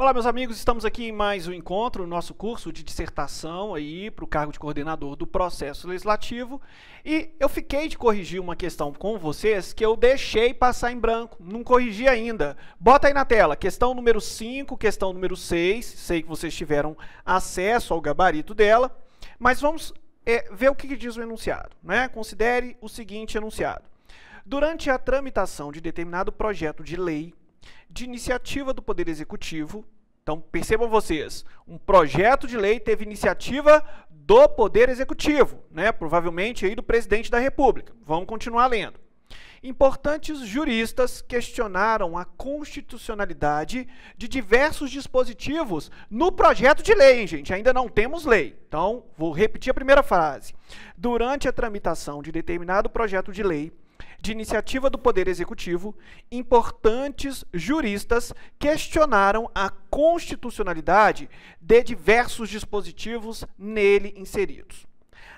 Olá, meus amigos, estamos aqui em mais um encontro, nosso curso de dissertação aí para o cargo de coordenador do processo legislativo. E eu fiquei de corrigir uma questão com vocês que eu deixei passar em branco, não corrigi ainda. Bota aí na tela, questão número 5, questão número 6, sei que vocês tiveram acesso ao gabarito dela, mas vamos é, ver o que, que diz o enunciado. Né? Considere o seguinte enunciado. Durante a tramitação de determinado projeto de lei, de iniciativa do Poder Executivo. Então, percebam vocês, um projeto de lei teve iniciativa do Poder Executivo, né? provavelmente aí do Presidente da República. Vamos continuar lendo. Importantes juristas questionaram a constitucionalidade de diversos dispositivos no projeto de lei, hein, gente. Ainda não temos lei. Então, vou repetir a primeira frase. Durante a tramitação de determinado projeto de lei, de iniciativa do Poder Executivo, importantes juristas questionaram a constitucionalidade de diversos dispositivos nele inseridos.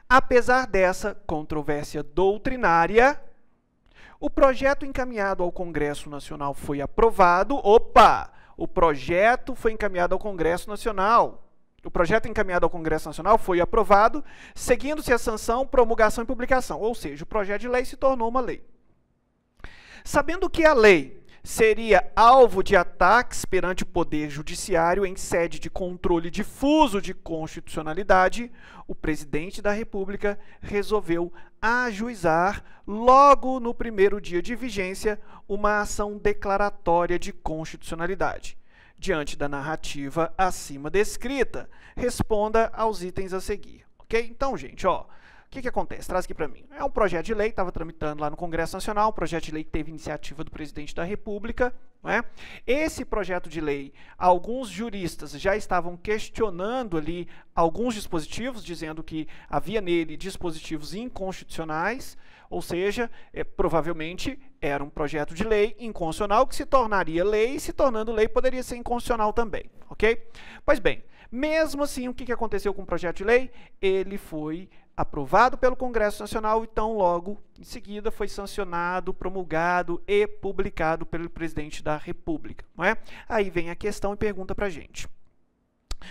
Apesar dessa controvérsia doutrinária, o projeto encaminhado ao Congresso Nacional foi aprovado. Opa! O projeto foi encaminhado ao Congresso Nacional. O projeto encaminhado ao Congresso Nacional foi aprovado, seguindo-se a sanção, promulgação e publicação. Ou seja, o projeto de lei se tornou uma lei. Sabendo que a lei seria alvo de ataques perante o Poder Judiciário em sede de controle difuso de constitucionalidade, o presidente da República resolveu ajuizar, logo no primeiro dia de vigência, uma ação declaratória de constitucionalidade. Diante da narrativa acima descrita, responda aos itens a seguir. Ok? Então, gente, ó que, que acontece? Traz aqui para mim. É um projeto de lei, estava tramitando lá no Congresso Nacional, um projeto de lei que teve iniciativa do presidente da República. Né? Esse projeto de lei, alguns juristas já estavam questionando ali alguns dispositivos, dizendo que havia nele dispositivos inconstitucionais, ou seja, é, provavelmente era um projeto de lei inconstitucional que se tornaria lei, e se tornando lei poderia ser inconstitucional também, ok? Pois bem, mesmo assim, o que, que aconteceu com o projeto de lei? Ele foi aprovado pelo Congresso Nacional e tão logo em seguida foi sancionado, promulgado e publicado pelo presidente da República. Não é? Aí vem a questão e pergunta para gente.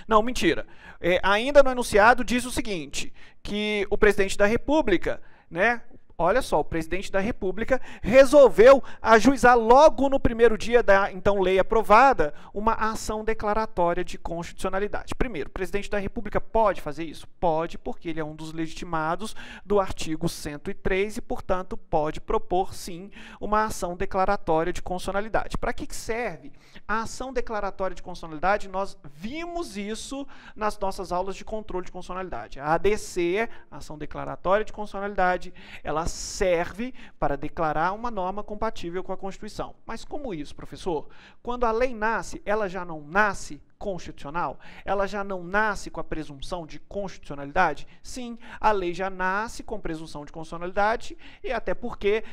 Não, mentira. É, ainda no enunciado diz o seguinte, que o presidente da República né, Olha só, o presidente da República resolveu ajuizar logo no primeiro dia da então lei aprovada uma ação declaratória de constitucionalidade. Primeiro, o presidente da República pode fazer isso? Pode, porque ele é um dos legitimados do artigo 103 e, portanto, pode propor sim uma ação declaratória de constitucionalidade. Para que serve a ação declaratória de constitucionalidade? Nós vimos isso nas nossas aulas de controle de constitucionalidade. A ADC, ação declaratória de constitucionalidade, ela serve para declarar uma norma compatível com a Constituição. Mas como isso, professor? Quando a lei nasce, ela já não nasce constitucional? Ela já não nasce com a presunção de constitucionalidade? Sim, a lei já nasce com presunção de constitucionalidade e até porque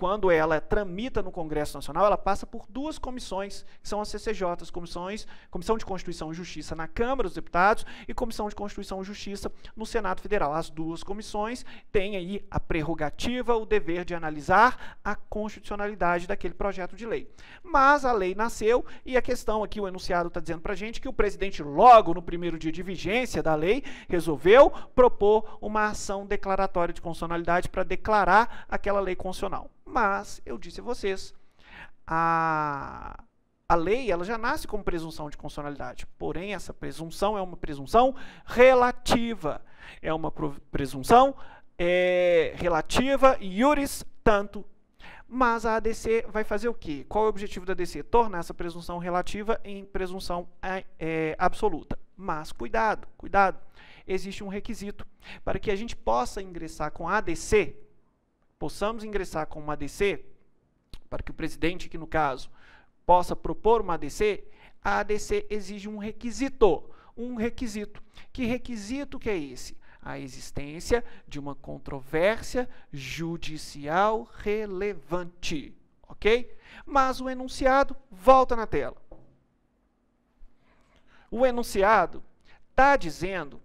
quando ela tramita no Congresso Nacional, ela passa por duas comissões, que são as CCJs, comissões, Comissão de Constituição e Justiça na Câmara dos Deputados e Comissão de Constituição e Justiça no Senado Federal. As duas comissões têm aí a prerrogativa, o dever de analisar a constitucionalidade daquele projeto de lei. Mas a lei nasceu e a questão aqui, o enunciado está dizendo para a gente que o presidente, logo no primeiro dia de vigência da lei, resolveu propor uma ação declaratória de constitucionalidade para declarar aquela lei constitucional. Mas, eu disse a vocês, a, a lei ela já nasce com presunção de constitucionalidade. Porém, essa presunção é uma presunção relativa. É uma presunção é, relativa iuris tanto. Mas a ADC vai fazer o quê? Qual é o objetivo da ADC? Tornar essa presunção relativa em presunção é, é, absoluta. Mas cuidado, cuidado. Existe um requisito. Para que a gente possa ingressar com a ADC, possamos ingressar com uma ADC, para que o presidente, aqui no caso, possa propor uma ADC, a ADC exige um requisito, um requisito. Que requisito que é esse? A existência de uma controvérsia judicial relevante, ok? Mas o enunciado volta na tela. O enunciado está dizendo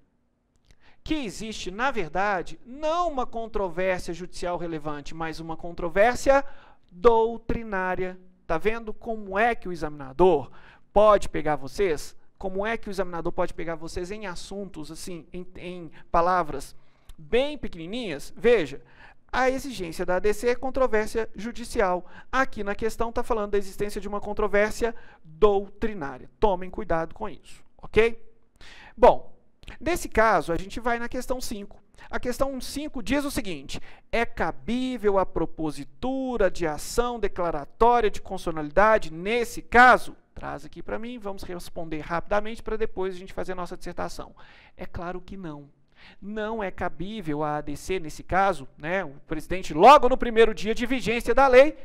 que existe, na verdade, não uma controvérsia judicial relevante, mas uma controvérsia doutrinária. Tá vendo como é que o examinador pode pegar vocês? Como é que o examinador pode pegar vocês em assuntos, assim, em, em palavras bem pequenininhas? Veja, a exigência da ADC é controvérsia judicial. Aqui na questão está falando da existência de uma controvérsia doutrinária. Tomem cuidado com isso, ok? Bom, Nesse caso, a gente vai na questão 5. A questão 5 diz o seguinte: é cabível a propositura de ação declaratória de constitucionalidade nesse caso? Traz aqui para mim, vamos responder rapidamente para depois a gente fazer a nossa dissertação. É claro que não. Não é cabível a ADC nesse caso, né? O presidente logo no primeiro dia de vigência da lei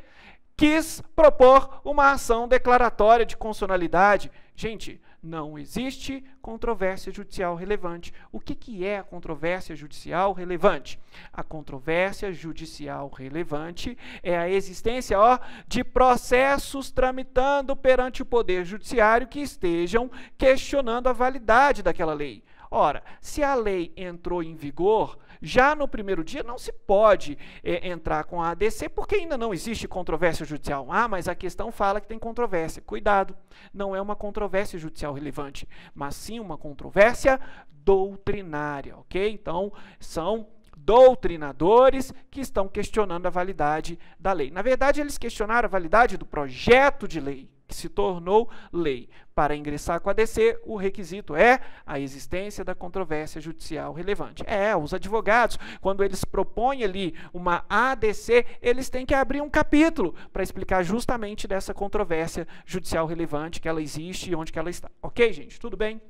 quis propor uma ação declaratória de constitucionalidade. Gente, não existe controvérsia judicial relevante. O que, que é a controvérsia judicial relevante? A controvérsia judicial relevante é a existência ó, de processos tramitando perante o Poder Judiciário que estejam questionando a validade daquela lei. Ora, se a lei entrou em vigor, já no primeiro dia não se pode é, entrar com a ADC, porque ainda não existe controvérsia judicial. Ah, mas a questão fala que tem controvérsia. Cuidado, não é uma controvérsia judicial relevante, mas sim uma controvérsia doutrinária, ok? Então, são doutrinadores que estão questionando a validade da lei. Na verdade, eles questionaram a validade do projeto de lei que se tornou lei. Para ingressar com a DC, o requisito é a existência da controvérsia judicial relevante. É, os advogados, quando eles propõem ali uma ADC, eles têm que abrir um capítulo para explicar justamente dessa controvérsia judicial relevante que ela existe e onde que ela está. OK, gente? Tudo bem?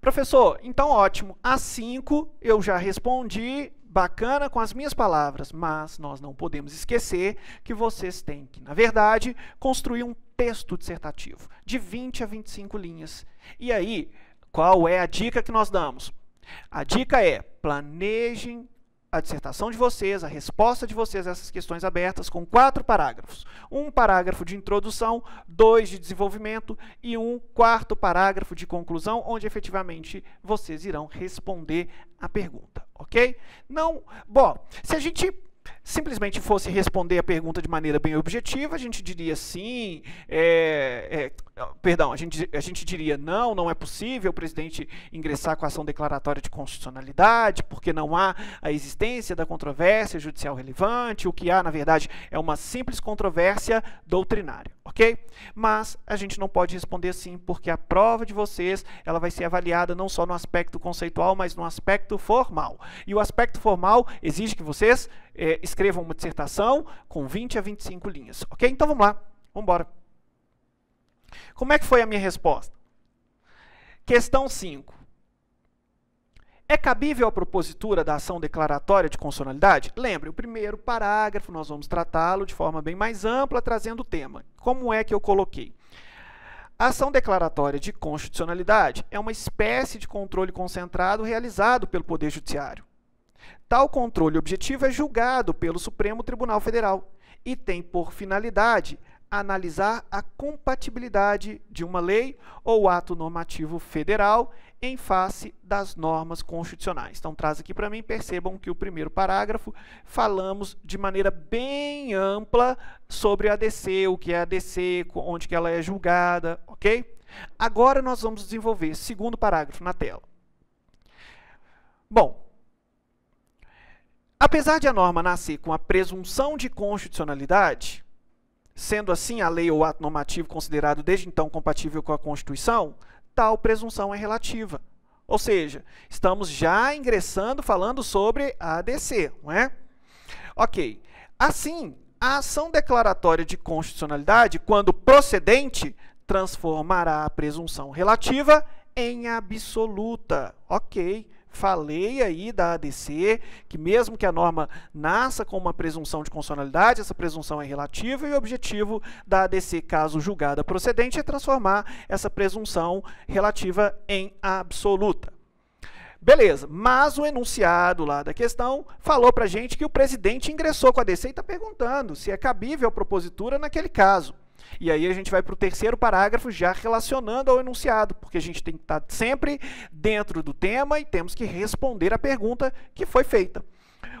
Professor, então ótimo. A5 eu já respondi, bacana com as minhas palavras, mas nós não podemos esquecer que vocês têm que, na verdade, construir um texto dissertativo de 20 a 25 linhas. E aí, qual é a dica que nós damos? A dica é: planejem a dissertação de vocês, a resposta de vocês a essas questões abertas com quatro parágrafos. Um parágrafo de introdução, dois de desenvolvimento e um quarto parágrafo de conclusão, onde efetivamente vocês irão responder a pergunta ok? Não, bom, se a gente simplesmente fosse responder a pergunta de maneira bem objetiva, a gente diria sim, é, é, perdão, a gente, a gente diria não, não é possível o presidente ingressar com a ação declaratória de constitucionalidade, porque não há a existência da controvérsia judicial relevante, o que há, na verdade, é uma simples controvérsia doutrinária, ok? Mas a gente não pode responder sim, porque a prova de vocês ela vai ser avaliada não só no aspecto conceitual, mas no aspecto formal. E o aspecto formal exige que vocês é, escreva uma dissertação com 20 a 25 linhas. Ok? Então vamos lá. Vamos embora. Como é que foi a minha resposta? Questão 5. É cabível a propositura da ação declaratória de constitucionalidade? Lembre, o primeiro parágrafo nós vamos tratá-lo de forma bem mais ampla, trazendo o tema. Como é que eu coloquei? A ação declaratória de constitucionalidade é uma espécie de controle concentrado realizado pelo Poder Judiciário. Tal controle objetivo é julgado pelo Supremo Tribunal Federal e tem por finalidade analisar a compatibilidade de uma lei ou ato normativo federal em face das normas constitucionais. Então traz aqui para mim, percebam que o primeiro parágrafo falamos de maneira bem ampla sobre a ADC, o que é a ADC, onde que ela é julgada, OK? Agora nós vamos desenvolver segundo parágrafo na tela. Bom, Apesar de a norma nascer com a presunção de constitucionalidade, sendo assim a lei ou ato normativo considerado desde então compatível com a Constituição, tal presunção é relativa. Ou seja, estamos já ingressando falando sobre a ADC, não é? Ok. Assim, a ação declaratória de constitucionalidade, quando procedente, transformará a presunção relativa em absoluta. Ok. Falei aí da ADC, que mesmo que a norma nasça com uma presunção de constitucionalidade, essa presunção é relativa e o objetivo da ADC, caso julgada procedente, é transformar essa presunção relativa em absoluta. Beleza, mas o enunciado lá da questão falou para gente que o presidente ingressou com a ADC e está perguntando se é cabível a propositura naquele caso. E aí a gente vai para o terceiro parágrafo, já relacionando ao enunciado, porque a gente tem que estar tá sempre dentro do tema e temos que responder à pergunta que foi feita.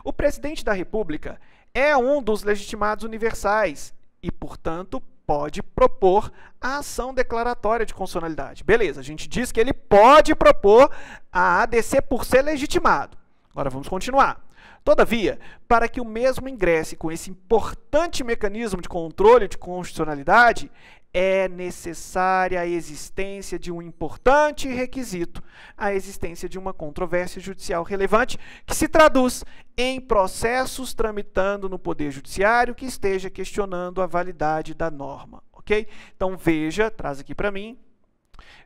O presidente da República é um dos legitimados universais e, portanto, pode propor a ação declaratória de constitucionalidade. Beleza, a gente diz que ele pode propor a ADC por ser legitimado. Agora vamos continuar. Todavia, para que o mesmo ingresse com esse importante mecanismo de controle de constitucionalidade, é necessária a existência de um importante requisito, a existência de uma controvérsia judicial relevante, que se traduz em processos tramitando no Poder Judiciário que esteja questionando a validade da norma. Ok? Então veja, traz aqui para mim,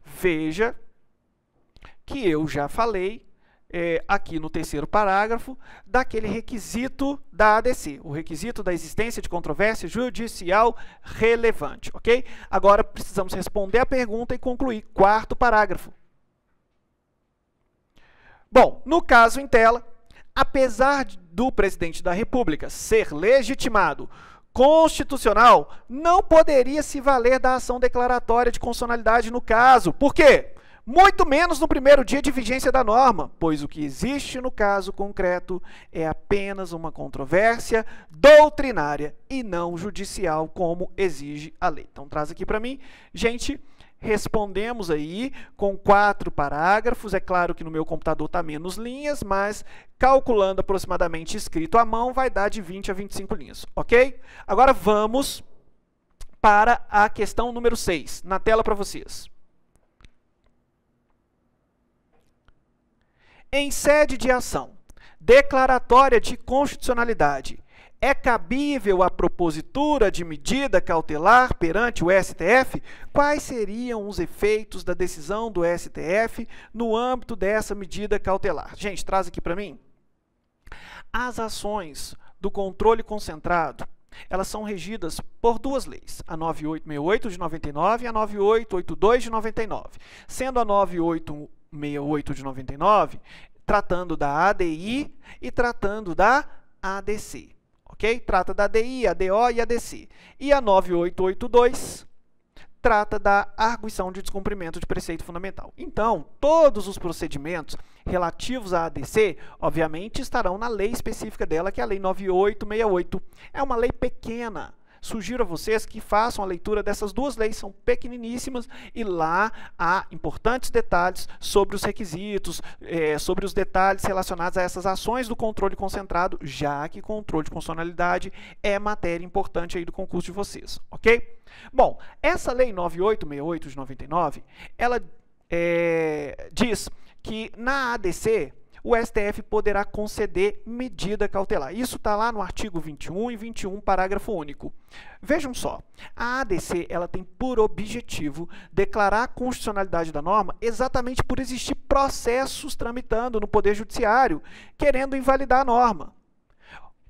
veja que eu já falei é, aqui no terceiro parágrafo, daquele requisito da ADC, o requisito da existência de controvérsia judicial relevante, ok? Agora precisamos responder a pergunta e concluir. Quarto parágrafo. Bom, no caso em tela, apesar do presidente da República ser legitimado constitucional, não poderia se valer da ação declaratória de constitucionalidade no caso. Por quê? muito menos no primeiro dia de vigência da norma, pois o que existe no caso concreto é apenas uma controvérsia doutrinária e não judicial, como exige a lei. Então, traz aqui para mim, gente. Respondemos aí com quatro parágrafos. É claro que no meu computador está menos linhas, mas calculando aproximadamente escrito à mão, vai dar de 20 a 25 linhas, ok? Agora vamos para a questão número 6, na tela para vocês. Em sede de ação declaratória de constitucionalidade, é cabível a propositura de medida cautelar perante o STF? Quais seriam os efeitos da decisão do STF no âmbito dessa medida cautelar? Gente, traz aqui para mim. As ações do controle concentrado, elas são regidas por duas leis, a 9868 de 99 e a 9882 de 99, sendo a 98 68 de 99, tratando da ADI e tratando da ADC. Ok? Trata da ADI, ADO e ADC. E a 9882 trata da arguição de descumprimento de preceito fundamental. Então, todos os procedimentos relativos à ADC, obviamente, estarão na lei específica dela, que é a Lei 9868. É uma lei pequena, Sugiro a vocês que façam a leitura dessas duas leis, são pequeniníssimas e lá há importantes detalhes sobre os requisitos, é, sobre os detalhes relacionados a essas ações do controle concentrado, já que controle de funcionalidade é matéria importante aí do concurso de vocês, ok? Bom, essa lei 9868 de 99, ela é, diz que na ADC o STF poderá conceder medida cautelar. Isso está lá no artigo 21 e 21, parágrafo único. Vejam só, a ADC ela tem por objetivo declarar a constitucionalidade da norma exatamente por existir processos tramitando no Poder Judiciário querendo invalidar a norma.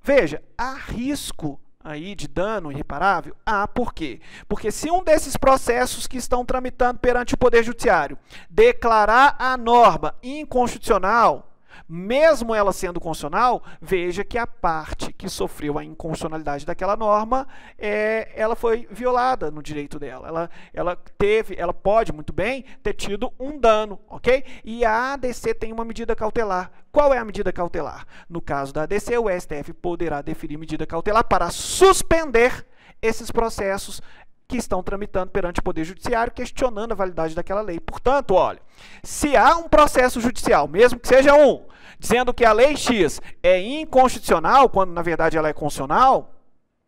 Veja, há risco aí de dano irreparável? Ah, por quê? Porque se um desses processos que estão tramitando perante o Poder Judiciário declarar a norma inconstitucional, mesmo ela sendo constitucional, veja que a parte que sofreu a inconstitucionalidade daquela norma, é, ela foi violada no direito dela. Ela, ela teve, ela pode muito bem ter tido um dano, ok? E a ADC tem uma medida cautelar. Qual é a medida cautelar? No caso da ADC, o STF poderá deferir medida cautelar para suspender esses processos que estão tramitando perante o Poder Judiciário, questionando a validade daquela lei. Portanto, olha, se há um processo judicial, mesmo que seja um, dizendo que a lei X é inconstitucional, quando na verdade ela é constitucional,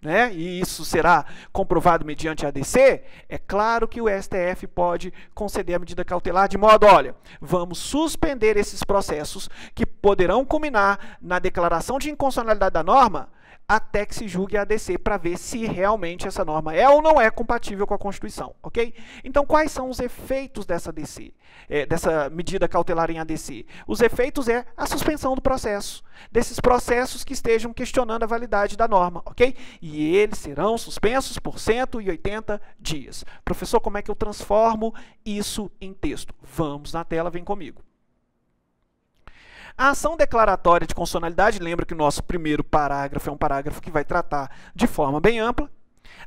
né, e isso será comprovado mediante ADC, é claro que o STF pode conceder a medida cautelar de modo, olha, vamos suspender esses processos que poderão culminar na declaração de inconstitucionalidade da norma, até que se julgue a ADC para ver se realmente essa norma é ou não é compatível com a Constituição, ok? Então, quais são os efeitos dessa ADC, é, dessa medida cautelar em ADC? Os efeitos é a suspensão do processo, desses processos que estejam questionando a validade da norma, ok? E eles serão suspensos por 180 dias. Professor, como é que eu transformo isso em texto? Vamos na tela, vem comigo. A ação declaratória de constitucionalidade, lembra que o nosso primeiro parágrafo é um parágrafo que vai tratar de forma bem ampla.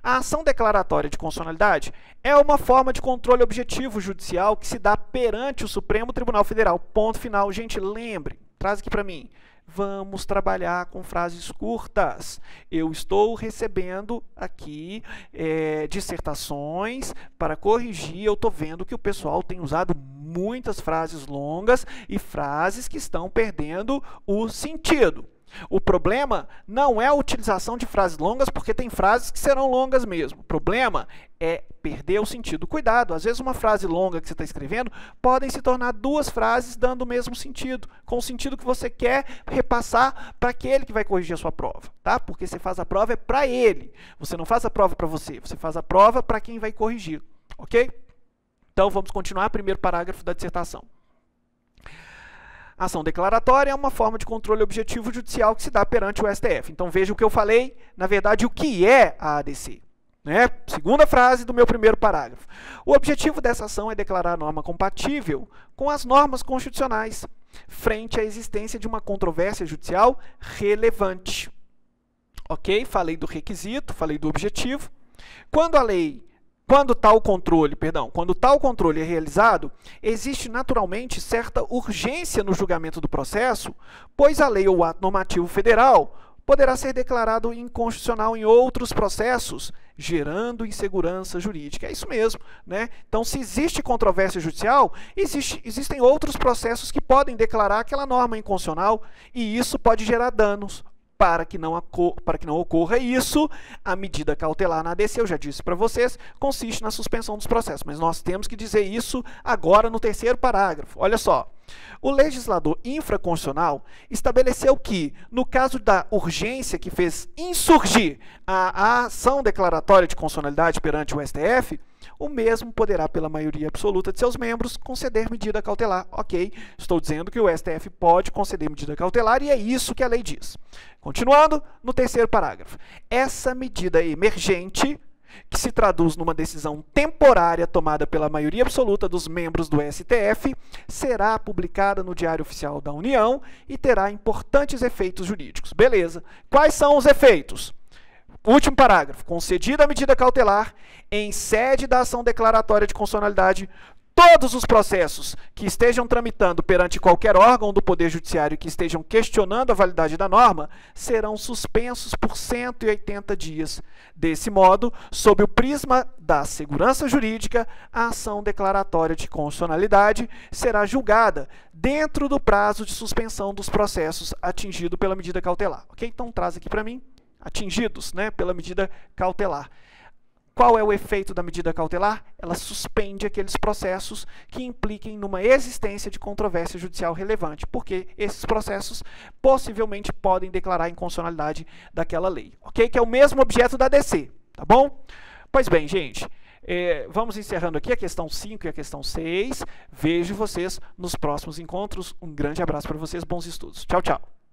A ação declaratória de constitucionalidade é uma forma de controle objetivo judicial que se dá perante o Supremo Tribunal Federal. Ponto final. Gente, lembre, traz aqui para mim. Vamos trabalhar com frases curtas. Eu estou recebendo aqui é, dissertações para corrigir. Eu estou vendo que o pessoal tem usado muitas frases longas e frases que estão perdendo o sentido. O problema não é a utilização de frases longas, porque tem frases que serão longas mesmo. O problema é perder o sentido. Cuidado, às vezes uma frase longa que você está escrevendo podem se tornar duas frases dando o mesmo sentido, com o sentido que você quer repassar para aquele que vai corrigir a sua prova, tá? Porque você faz a prova é para ele. Você não faz a prova para você, você faz a prova para quem vai corrigir, ok? Então vamos continuar primeiro parágrafo da dissertação. Ação declaratória é uma forma de controle objetivo judicial que se dá perante o STF. Então veja o que eu falei, na verdade, o que é a ADC. Né? Segunda frase do meu primeiro parágrafo. O objetivo dessa ação é declarar a norma compatível com as normas constitucionais, frente à existência de uma controvérsia judicial relevante. Ok? Falei do requisito, falei do objetivo. Quando a lei quando tal controle, perdão, quando tal controle é realizado, existe naturalmente certa urgência no julgamento do processo, pois a lei ou ato normativo federal poderá ser declarado inconstitucional em outros processos, gerando insegurança jurídica. É isso mesmo, né? Então, se existe controvérsia judicial, existe, existem outros processos que podem declarar aquela norma inconstitucional e isso pode gerar danos para que, não para que não ocorra isso, a medida cautelar na ADC, eu já disse para vocês, consiste na suspensão dos processos. Mas nós temos que dizer isso agora no terceiro parágrafo. Olha só. O legislador infraconstitucional estabeleceu que, no caso da urgência que fez insurgir a, ação declaratória de constitucionalidade perante o STF, o mesmo poderá, pela maioria absoluta de seus membros, conceder medida cautelar. Ok, estou dizendo que o STF pode conceder medida cautelar e é isso que a lei diz. Continuando, no terceiro parágrafo. Essa medida emergente que se traduz numa decisão temporária tomada pela maioria absoluta dos membros do STF, será publicada no Diário Oficial da União e terá importantes efeitos jurídicos. Beleza. Quais são os efeitos? Último parágrafo. Concedida a medida cautelar em sede da ação declaratória de constitucionalidade todos os processos que estejam tramitando perante qualquer órgão do Poder Judiciário que estejam questionando a validade da norma serão suspensos por 180 dias. Desse modo, sob o prisma da segurança jurídica, a ação declaratória de constitucionalidade será julgada dentro do prazo de suspensão dos processos atingido pela medida cautelar. Ok? Então traz aqui para mim atingidos né, pela medida cautelar. Qual é o efeito da medida cautelar? Ela suspende aqueles processos que impliquem numa existência de controvérsia judicial relevante, porque esses processos possivelmente podem declarar inconstitucionalidade daquela lei, ok? Que é o mesmo objeto da DC, tá bom? Pois bem, gente, eh, vamos encerrando aqui a questão 5 e a questão 6. Vejo vocês nos próximos encontros. Um grande abraço para vocês, bons estudos. Tchau, tchau.